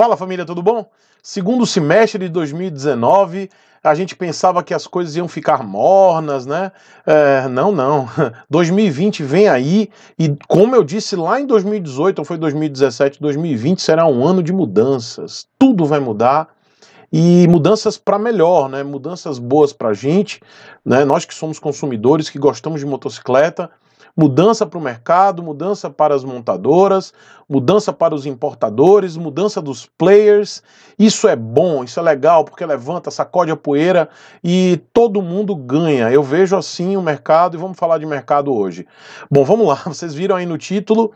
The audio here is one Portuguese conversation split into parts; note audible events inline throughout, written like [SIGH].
Fala família, tudo bom? Segundo semestre de 2019, a gente pensava que as coisas iam ficar mornas, né? É, não, não. 2020 [LAUGHS] vem aí e, como eu disse lá em 2018, ou foi 2017, 2020 será um ano de mudanças. Tudo vai mudar e mudanças para melhor, né? Mudanças boas para a gente, né? Nós que somos consumidores, que gostamos de motocicleta mudança para o mercado, mudança para as montadoras, mudança para os importadores, mudança dos players. Isso é bom, isso é legal, porque levanta, sacode a poeira e todo mundo ganha. Eu vejo assim o mercado e vamos falar de mercado hoje. Bom, vamos lá, [LAUGHS] vocês viram aí no título.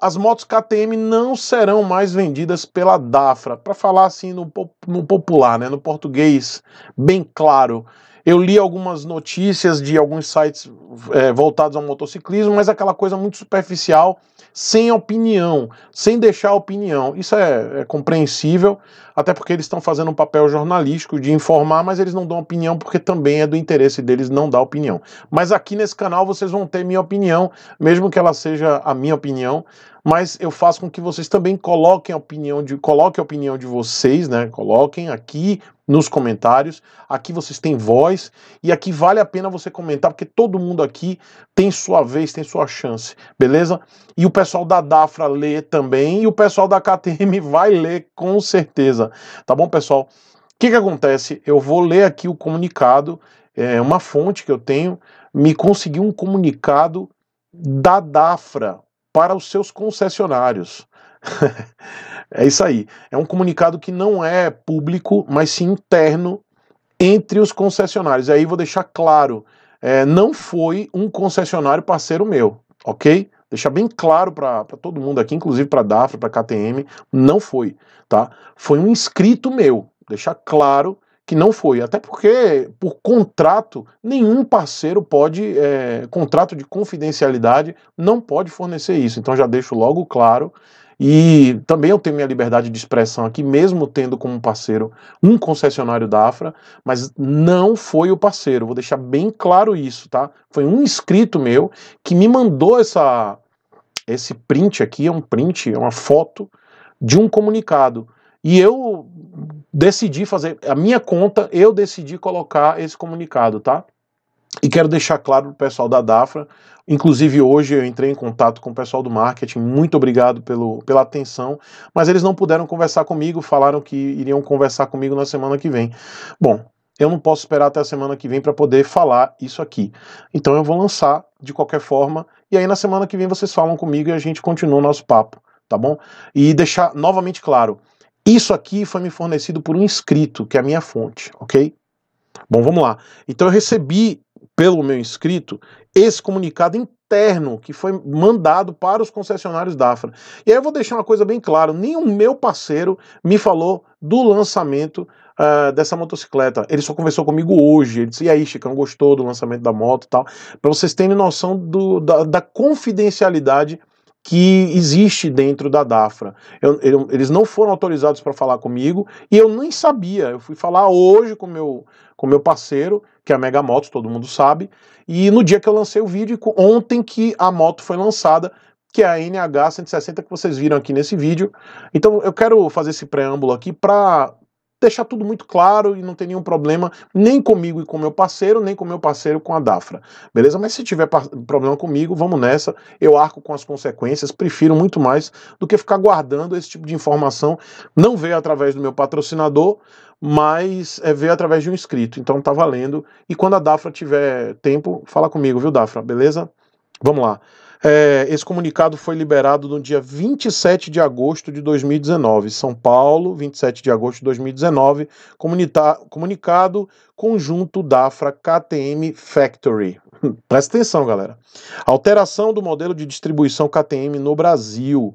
as motos KTM não serão mais vendidas pela Dafra, para falar assim no, no popular, né, no português bem claro. Eu li algumas notícias de alguns sites é, voltados ao motociclismo, mas é aquela coisa muito superficial, sem opinião, sem deixar opinião. Isso é, é compreensível, até porque eles estão fazendo um papel jornalístico de informar, mas eles não dão opinião porque também é do interesse deles não dar opinião. Mas aqui nesse canal vocês vão ter minha opinião, mesmo que ela seja a minha opinião, mas eu faço com que vocês também coloquem a opinião de, coloquem a opinião de vocês, né? Coloquem aqui nos comentários. Aqui vocês têm voz e aqui vale a pena você comentar, porque todo mundo aqui tem sua vez, tem sua chance, beleza? E o pessoal da Dafra lê também e o pessoal da KTM [LAUGHS] vai ler com certeza. Tá, bom, pessoal? O que, que acontece? Eu vou ler aqui o comunicado, é uma fonte que eu tenho, me conseguiu um comunicado da DAFRA para os seus concessionários. [LAUGHS] é isso aí. É um comunicado que não é público, mas sim interno entre os concessionários. E aí vou deixar claro: é, não foi um concessionário parceiro meu, ok? deixar bem claro para todo mundo aqui, inclusive para Dafra, para KTM, não foi, tá? Foi um inscrito meu, deixar claro que não foi, até porque por contrato nenhum parceiro pode é, contrato de confidencialidade não pode fornecer isso. Então já deixo logo claro e também eu tenho minha liberdade de expressão aqui, mesmo tendo como parceiro um concessionário da Afra, mas não foi o parceiro, vou deixar bem claro isso, tá? Foi um inscrito meu que me mandou essa esse print aqui, é um print, é uma foto de um comunicado. E eu decidi fazer a minha conta, eu decidi colocar esse comunicado, tá? E quero deixar claro para o pessoal da Dafra, inclusive hoje eu entrei em contato com o pessoal do marketing, muito obrigado pelo, pela atenção, mas eles não puderam conversar comigo, falaram que iriam conversar comigo na semana que vem. Bom, eu não posso esperar até a semana que vem para poder falar isso aqui. Então eu vou lançar de qualquer forma, e aí na semana que vem vocês falam comigo e a gente continua o nosso papo, tá bom? E deixar novamente claro, isso aqui foi me fornecido por um inscrito, que é a minha fonte, ok? Bom, vamos lá. Então eu recebi pelo meu inscrito, esse comunicado interno que foi mandado para os concessionários da Afra. E aí eu vou deixar uma coisa bem clara: nenhum meu parceiro me falou do lançamento uh, dessa motocicleta. Ele só conversou comigo hoje. Ele disse: e aí, Chicão, gostou do lançamento da moto e tal? Para vocês terem noção do, da, da confidencialidade que existe dentro da DAFRA. Eu, eu, eles não foram autorizados para falar comigo e eu nem sabia. Eu fui falar hoje com meu, com meu parceiro que é a Mega Moto, todo mundo sabe. E no dia que eu lancei o vídeo, ontem que a moto foi lançada, que é a NH 160 que vocês viram aqui nesse vídeo. Então eu quero fazer esse preâmbulo aqui para deixar tudo muito claro e não ter nenhum problema, nem comigo e com meu parceiro, nem com meu parceiro com a Dafra. Beleza? Mas se tiver problema comigo, vamos nessa. Eu arco com as consequências, prefiro muito mais do que ficar guardando esse tipo de informação. Não veio através do meu patrocinador, mas é, veio através de um inscrito. Então tá valendo. E quando a Dafra tiver tempo, fala comigo, viu, Dafra? Beleza? Vamos lá. É, esse comunicado foi liberado no dia 27 de agosto de 2019. São Paulo, 27 de agosto de 2019, comunicado conjunto DAFRA KTM Factory. [LAUGHS] Presta atenção, galera. Alteração do modelo de distribuição KTM no Brasil.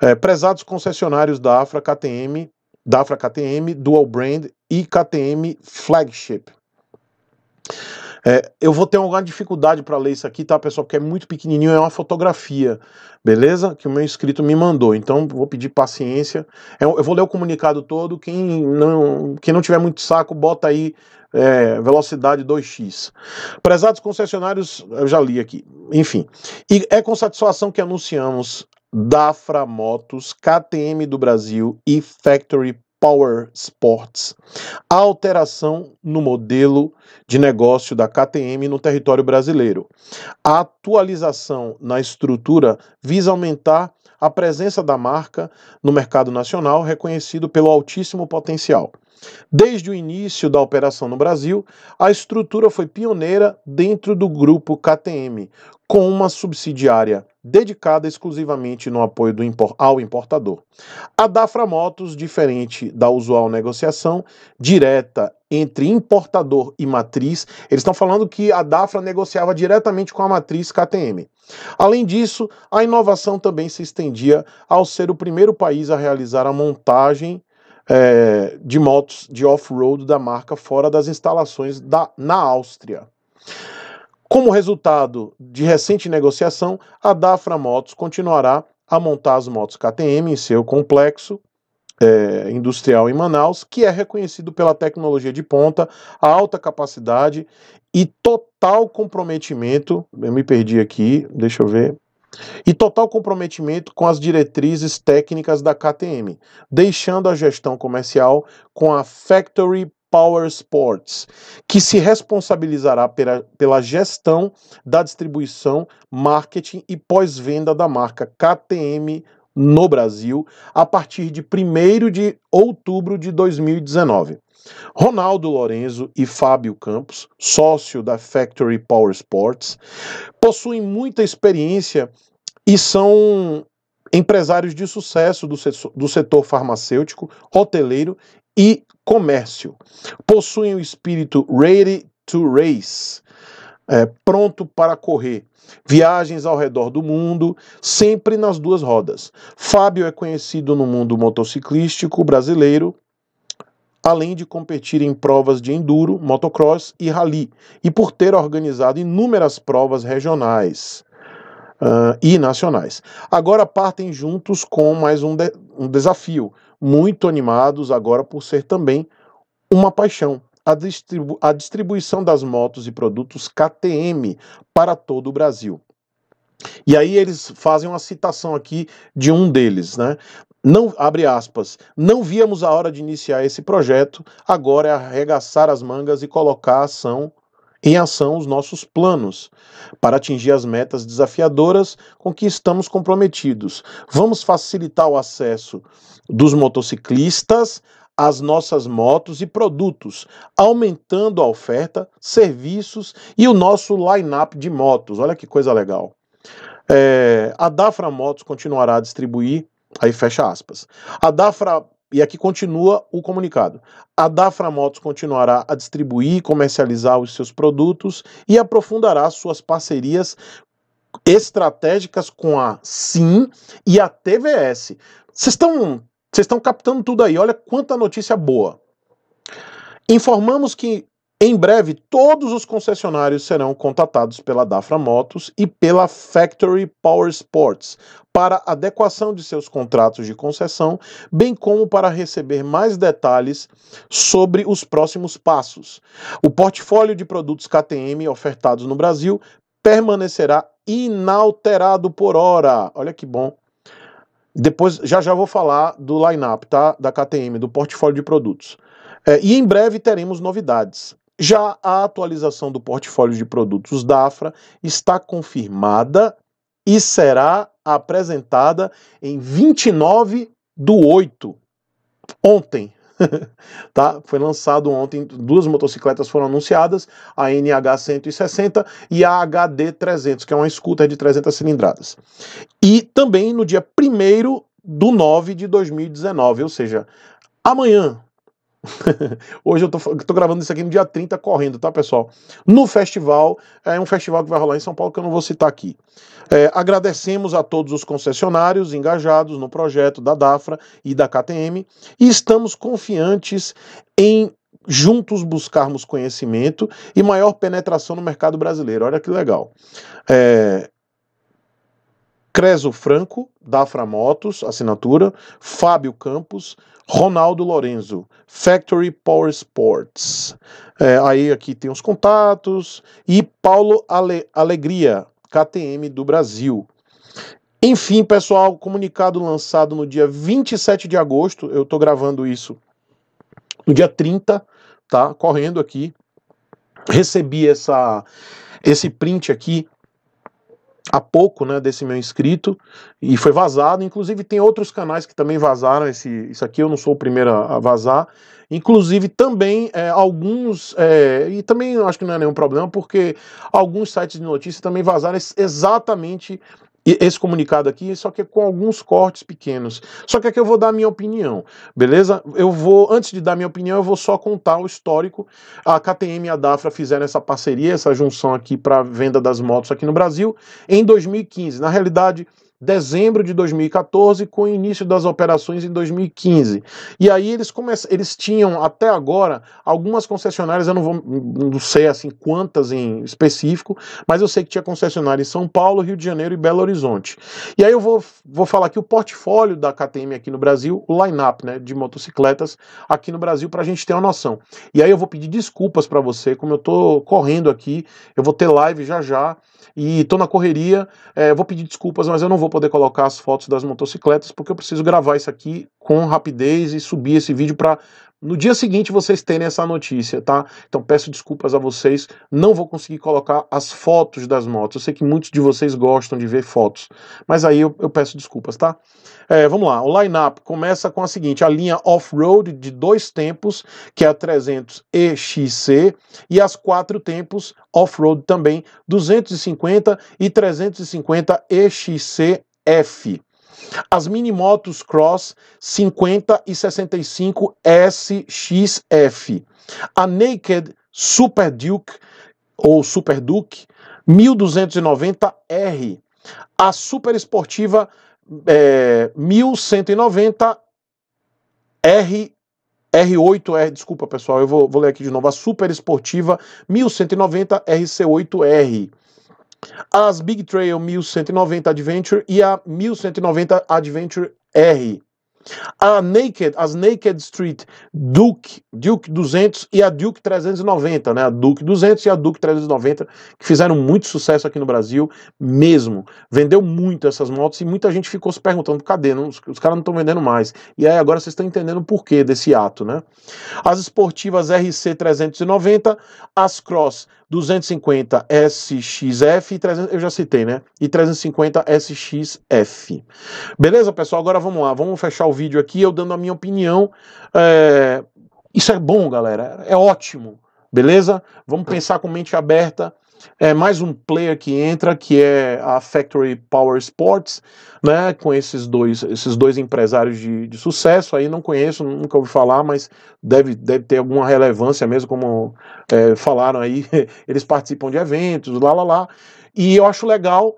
É, prezados concessionários da Afra KTM, da Afra KTM, Dual Brand e KTM Flagship. É, eu vou ter alguma dificuldade para ler isso aqui, tá, pessoal? Porque é muito pequenininho, é uma fotografia, beleza? Que o meu inscrito me mandou. Então, vou pedir paciência. Eu, é eu vou ler o comunicado todo. Quem não, quem não tiver muito saco, bota aí é, velocidade 2x. Prezados concessionários, eu já li aqui. Enfim. E é com satisfação que anunciamos Dafra Motos, KTM do Brasil e Factory Power Sports, a alteração no modelo de negócio da KTM no território brasileiro. A atualização na estrutura visa aumentar a presença da marca no mercado nacional, reconhecido pelo altíssimo potencial. Desde o início da operação no Brasil, a estrutura foi pioneira dentro do grupo KTM, com uma subsidiária dedicada exclusivamente no apoio ao importador. A Dafra Motos, diferente da usual negociação direta entre importador e matriz, eles estão falando que a Dafra negociava diretamente com a matriz KTM. Além disso, a inovação também se estendia ao ser o primeiro país a realizar a montagem é, de motos de off-road da marca fora das instalações da, na Áustria. Como resultado de recente negociação, a Dafra Motos continuará a montar as motos KTM em seu complexo é, industrial em Manaus, que é reconhecido pela tecnologia de ponta, a alta capacidade e total comprometimento. Eu me perdi aqui, deixa eu ver e total comprometimento com as diretrizes técnicas da KTM, deixando a gestão comercial com a Factory Power Sports, que se responsabilizará pela, pela gestão da distribuição, marketing e pós-venda da marca KTM no Brasil a partir de 1 de outubro de 2019. Ronaldo Lorenzo e Fábio Campos, sócio da Factory Power Sports, possuem muita experiência e são empresários de sucesso do setor, do setor farmacêutico, hoteleiro e comércio. Possuem o espírito ready to race é, pronto para correr. Viagens ao redor do mundo, sempre nas duas rodas. Fábio é conhecido no mundo motociclístico brasileiro, além de competir em provas de enduro, motocross e rally, e por ter organizado inúmeras provas regionais. Uh, e nacionais. Agora partem juntos com mais um, de um desafio, muito animados agora por ser também uma paixão a, distribu a distribuição das motos e produtos KTM para todo o Brasil. E aí eles fazem uma citação aqui de um deles, né? Não, abre aspas, não víamos a hora de iniciar esse projeto, agora é arregaçar as mangas e colocar ação em ação os nossos planos para atingir as metas desafiadoras com que estamos comprometidos. Vamos facilitar o acesso dos motociclistas as nossas motos e produtos, aumentando a oferta, serviços e o nosso line-up de motos. Olha que coisa legal. É, a Dafra Motos continuará a distribuir, aí fecha aspas. A Dafra e aqui continua o comunicado. A Dafra Motos continuará a distribuir e comercializar os seus produtos e aprofundará suas parcerias estratégicas com a SIM e a TVS. Vocês estão vocês estão captando tudo aí, olha quanta notícia boa. Informamos que em breve todos os concessionários serão contatados pela Dafra Motos e pela Factory Power Sports para adequação de seus contratos de concessão, bem como para receber mais detalhes sobre os próximos passos. O portfólio de produtos KTM ofertados no Brasil permanecerá inalterado por hora. Olha que bom. Depois, já já vou falar do line-up tá? da KTM, do portfólio de produtos. É, e em breve teremos novidades. Já a atualização do portfólio de produtos da Afra está confirmada e será apresentada em 29 do 8, ontem, [LAUGHS] tá? Foi lançado ontem, duas motocicletas foram anunciadas, a NH 160 e a HD 300, que é uma scooter de 300 cilindradas. E também no dia 1 do 9 de 2019, ou seja, amanhã, [LAUGHS] Hoje eu tô, tô, gravando isso aqui no dia 30, correndo, tá, pessoal? No festival, é um festival que vai rolar em São Paulo que eu não vou citar aqui. É, agradecemos a todos os concessionários engajados no projeto da DAFRA e da KTM e estamos confiantes em juntos buscarmos conhecimento e maior penetração no mercado brasileiro. Olha que legal. É, Creso Franco, da Motos, assinatura, Fábio Campos, Ronaldo Lorenzo, Factory Power Sports. É, aí aqui tem os contatos e Paulo Ale Alegria, KTM do Brasil. Enfim, pessoal, comunicado lançado no dia 27 de agosto, eu estou gravando isso no dia 30, tá? Correndo aqui. Recebi essa esse print aqui há pouco né, desse meu inscrito e foi vazado. Inclusive, tem outros canais que também vazaram esse, isso aqui. Eu não sou o primeiro a vazar. Inclusive, também é, alguns, é, e também acho que não é nenhum problema, porque alguns sites de notícias também vazaram exatamente esse comunicado aqui, só que é com alguns cortes pequenos. Só que aqui eu vou dar a minha opinião, beleza? Eu vou, antes de dar minha opinião, eu vou só contar o histórico. A KTM e a Dafra fizeram essa parceria, essa junção aqui para venda das motos aqui no Brasil em 2015. Na realidade, dezembro de 2014 com o início das operações em 2015. E aí eles começam, eles tinham até agora algumas concessionárias, eu não vou não sei assim quantas em específico, mas eu sei que tinha concessionária em São Paulo, Rio de Janeiro e Belo Horizonte. E aí eu vou, vou falar aqui o portfólio da KTM aqui no Brasil, o line-up né, de motocicletas aqui no Brasil para a gente ter uma noção. E aí eu vou pedir desculpas para você, como eu tô correndo aqui, eu vou ter live já já e tô na correria, é, vou pedir desculpas, mas eu não vou vou poder colocar as fotos das motocicletas porque eu preciso gravar isso aqui com rapidez e subir esse vídeo para no dia seguinte vocês terem essa notícia, tá? Então peço desculpas a vocês, não vou conseguir colocar as fotos das motos. Eu sei que muitos de vocês gostam de ver fotos, mas aí eu, eu peço desculpas, tá? É, vamos lá, o line-up começa com a seguinte: a linha off-road de dois tempos, que é a 300 EXC, e as quatro tempos off-road também, 250 e 350 EXCF. As mini motos Cross 50 e 65 SXF. A Naked Super Duke ou Super Duke 1290R. A Super Esportiva é, 1190 R R8R, desculpa pessoal, eu vou, vou, ler aqui de novo, a Super Esportiva 1190 RC8R as Big Trail 1190 Adventure e a 1190 Adventure R. A Naked, as Naked Street Duke, Duke 200 e a Duke 390, né? A Duke 200 e a Duke 390, que fizeram muito sucesso aqui no Brasil mesmo. Vendeu muito essas motos e muita gente ficou se perguntando: cadê? Não, os, os caras não estão vendendo mais. E aí agora vocês estão entendendo o porquê desse ato, né? As esportivas RC 390, as Cross 250 SXF e 300, eu já citei, né? E 350 SXF. Beleza, pessoal? Agora vamos lá, vamos fechar o o vídeo aqui eu dando a minha opinião. É, isso é bom, galera. É ótimo. Beleza? Vamos pensar com mente aberta. É mais um player que entra, que é a Factory Power Sports, né? Com esses dois, esses dois empresários de, de sucesso. Aí não conheço, nunca ouvi falar, mas deve, deve ter alguma relevância mesmo, como é, falaram aí. [LAUGHS] Eles participam de eventos, lá, lá, lá. E eu acho legal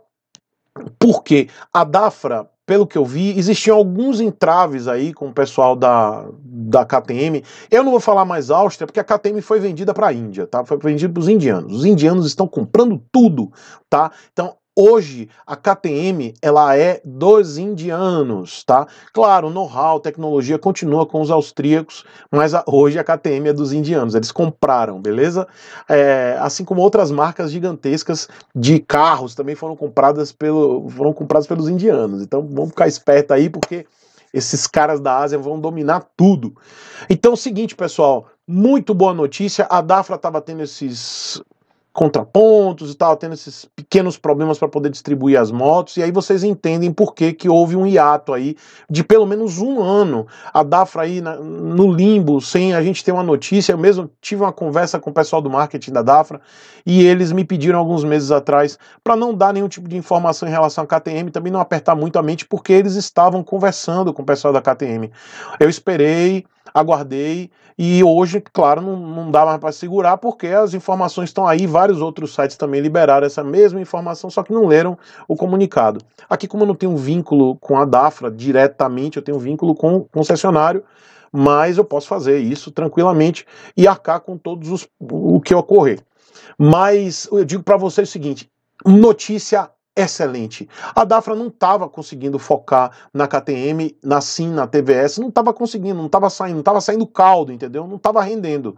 porque a Dafra pelo que eu vi, existiam alguns entraves aí com o pessoal da, da KTM. Eu não vou falar mais Áustria, porque a KTM foi vendida para a Índia, tá? Foi vendida para os indianos. Os indianos estão comprando tudo, tá? Então, Hoje a KTM ela é dos indianos, tá? Claro, know-how, tecnologia continua com os austríacos, mas a, hoje a KTM é dos indianos. Eles compraram, beleza? É, assim como outras marcas gigantescas de carros também foram compradas pelo, foram compradas pelos indianos. Então vamos ficar esperto aí porque esses caras da Ásia vão dominar tudo. Então, é o seguinte, pessoal, muito boa notícia. A Dafra estava tendo esses contrapontos e tal, tendo esses pequenos problemas para poder distribuir as motos, e aí vocês entendem por que, que houve um hiato aí de pelo menos um ano, a Dafra aí na, no limbo, sem a gente ter uma notícia, eu mesmo tive uma conversa com o pessoal do marketing da Dafra, e eles me pediram alguns meses atrás para não dar nenhum tipo de informação em relação à KTM, também não apertar muito a mente, porque eles estavam conversando com o pessoal da KTM. Eu esperei, aguardei e hoje, claro, não, não dá mais para segurar porque as informações estão aí, vários outros sites também liberaram essa mesma informação, só que não leram o comunicado. Aqui, como eu não tenho vínculo com a DAFRA diretamente, eu tenho vínculo com o concessionário, mas eu posso fazer isso tranquilamente e arcar com todos os, o que ocorrer. Mas eu digo para vocês o seguinte: notícia excelente. A Dafra não estava conseguindo focar na KTM, na Sim, na TVS, não estava conseguindo, não estava saindo, não estava saindo caldo, entendeu? Não estava rendendo.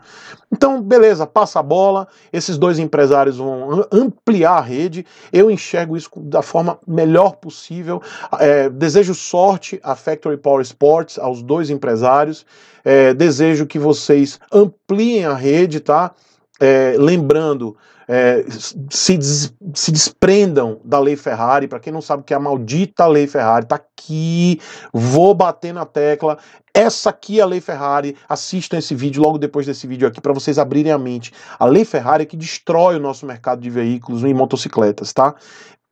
Então, beleza, passa a bola, esses dois empresários vão ampliar a rede, eu enxergo isso da forma melhor possível, é, desejo sorte à Factory Power Sports, aos dois empresários, é, desejo que vocês ampliem a rede, tá? é, lembrando, é, se, des, se desprendam da lei Ferrari. Para quem não sabe o que é a maldita lei Ferrari, tá aqui, vou bater na tecla. Essa aqui é a lei Ferrari. Assistam esse vídeo logo depois desse vídeo aqui para vocês abrirem a mente. A lei Ferrari é que destrói o nosso mercado de veículos e motocicletas, tá?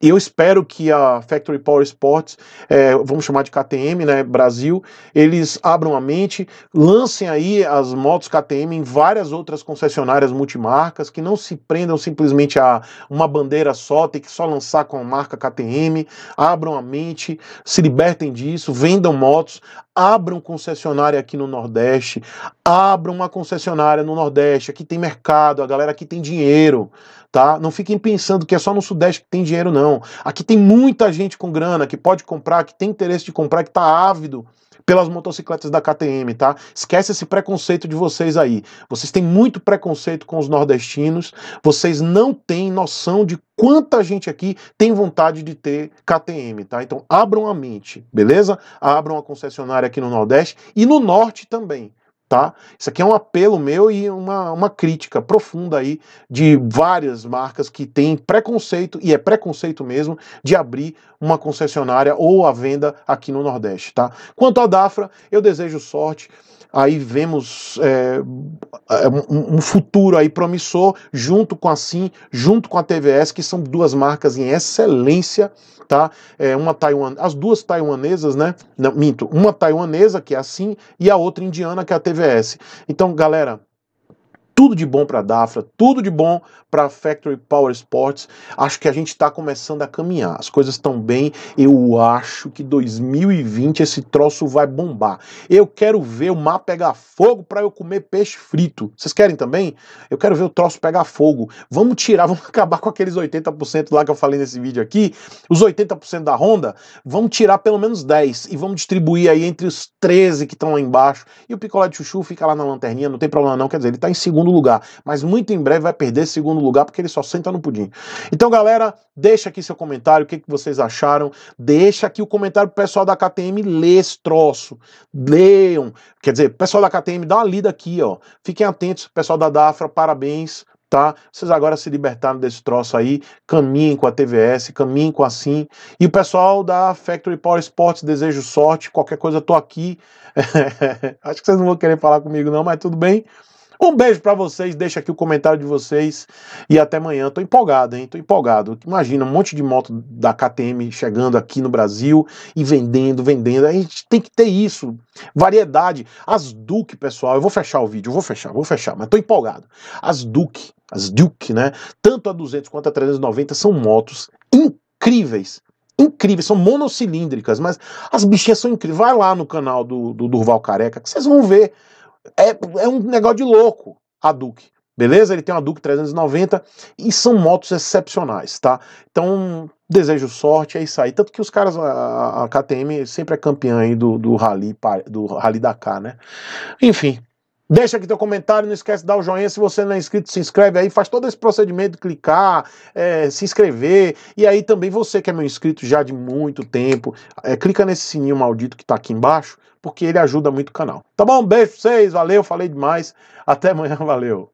E eu espero que a Factory Power Sports, é, vamos chamar de KTM, né, Brasil, eles abram a mente, lancem aí as motos KTM em várias outras concessionárias multimarcas, que não se prendam simplesmente a uma bandeira só, tem que só lançar com a marca KTM, abram a mente, se libertem disso, vendam motos, abram concessionária aqui no Nordeste, abram uma concessionária no Nordeste, aqui tem mercado, a galera aqui tem dinheiro, tá? Não fiquem pensando que é só no Sudeste que tem dinheiro, não. Aqui tem muita gente com grana que pode comprar, que tem interesse de comprar, que tá ávido pelas motocicletas da KTM, tá? Esquece esse preconceito de vocês aí. Vocês têm muito preconceito com os nordestinos, vocês não têm noção de quanta gente aqui tem vontade de ter KTM, tá? Então abram a mente, beleza? Abram a concessionária aqui no Nordeste e no Norte também tá? Isso aqui é um apelo meu e uma, uma crítica profunda aí de várias marcas que têm preconceito, e é preconceito mesmo, de abrir uma concessionária ou a venda aqui no Nordeste, tá? Quanto à Dafra, eu desejo sorte aí vemos é, é, um, um futuro aí promissor junto com a Sim, junto com a TVS, que são duas marcas em excelência, tá? É, uma taiwan, as duas taiwanesas, né? Não, minto, uma taiwanesa que é a Sim e a outra indiana que é a TVS. Então, galera, tudo de bom para a Dafra, tudo de bom para a Factory Power Sports. Acho que a gente está começando a caminhar. As coisas estão bem. Eu acho que 2020 esse troço vai bombar. Eu quero ver o mar pegar fogo para eu comer peixe frito. Vocês querem também? Eu quero ver o troço pegar fogo. Vamos tirar, [LAUGHS] vamos acabar com aqueles 80% lá que eu falei nesse vídeo aqui. Os 80% da Honda, vamos tirar pelo menos 10 e vamos distribuir aí entre os 13 que estão lá embaixo. E o picolé de chuchu fica lá na lanterninha, não tem problema não, quer dizer, ele está em segundo lugar. Mas muito em breve vai perder segundo lugar porque ele só senta no pudim. Então, galera, deixa aqui seu comentário, o que, que vocês acharam. Deixa aqui o comentário pro pessoal da KTM ler esse troço. Leiam. Quer dizer, pessoal da KTM, dá uma lida aqui, ó. Fiquem atentos, pessoal da DAFRA, parabéns. Tá? Vocês agora se libertaram desse troço aí, caminhem com a TVS, caminhem com a Sim. E o pessoal da Factory Power Sports, desejo sorte, qualquer coisa eu tô aqui. [LAUGHS] Acho que vocês não vão querer falar comigo não, mas tudo bem. Um beijo para vocês, deixa aqui o comentário de vocês e até amanhã. Tô empolgado, hein? Tô empolgado. Imagina um monte de moto da KTM chegando aqui no Brasil e vendendo, vendendo. A gente tem que ter isso, variedade. As Duke, pessoal, eu vou fechar o vídeo, eu vou fechar, vou fechar, mas tô empolgado. As Duke, as Duke, né? Tanto a 200 quanto a 390 são motos incríveis, incríveis, são monocilíndricas, mas as bichinhas são incríveis. Vai lá no canal do, do Durval Careca que vocês vão ver é, é um negócio de louco a Duke. Beleza? Ele tem uma Duke 390 e são motos excepcionais, tá? Então, desejo sorte, é isso aí. Tanto que os caras, a, a KTM sempre é campeã aí do, do, rally, do Rally Dakar, né? Enfim, Deixa aqui teu comentário, não esquece de dar o joinha. Se você não é inscrito, se inscreve aí, faz todo esse procedimento de clicar, é, se inscrever. E aí também você que é meu inscrito já de muito tempo, é, clica nesse sininho maldito que tá aqui embaixo, porque ele ajuda muito o canal. Tá bom? Beijo pra vocês, valeu, falei demais. Até amanhã, [LAUGHS] valeu.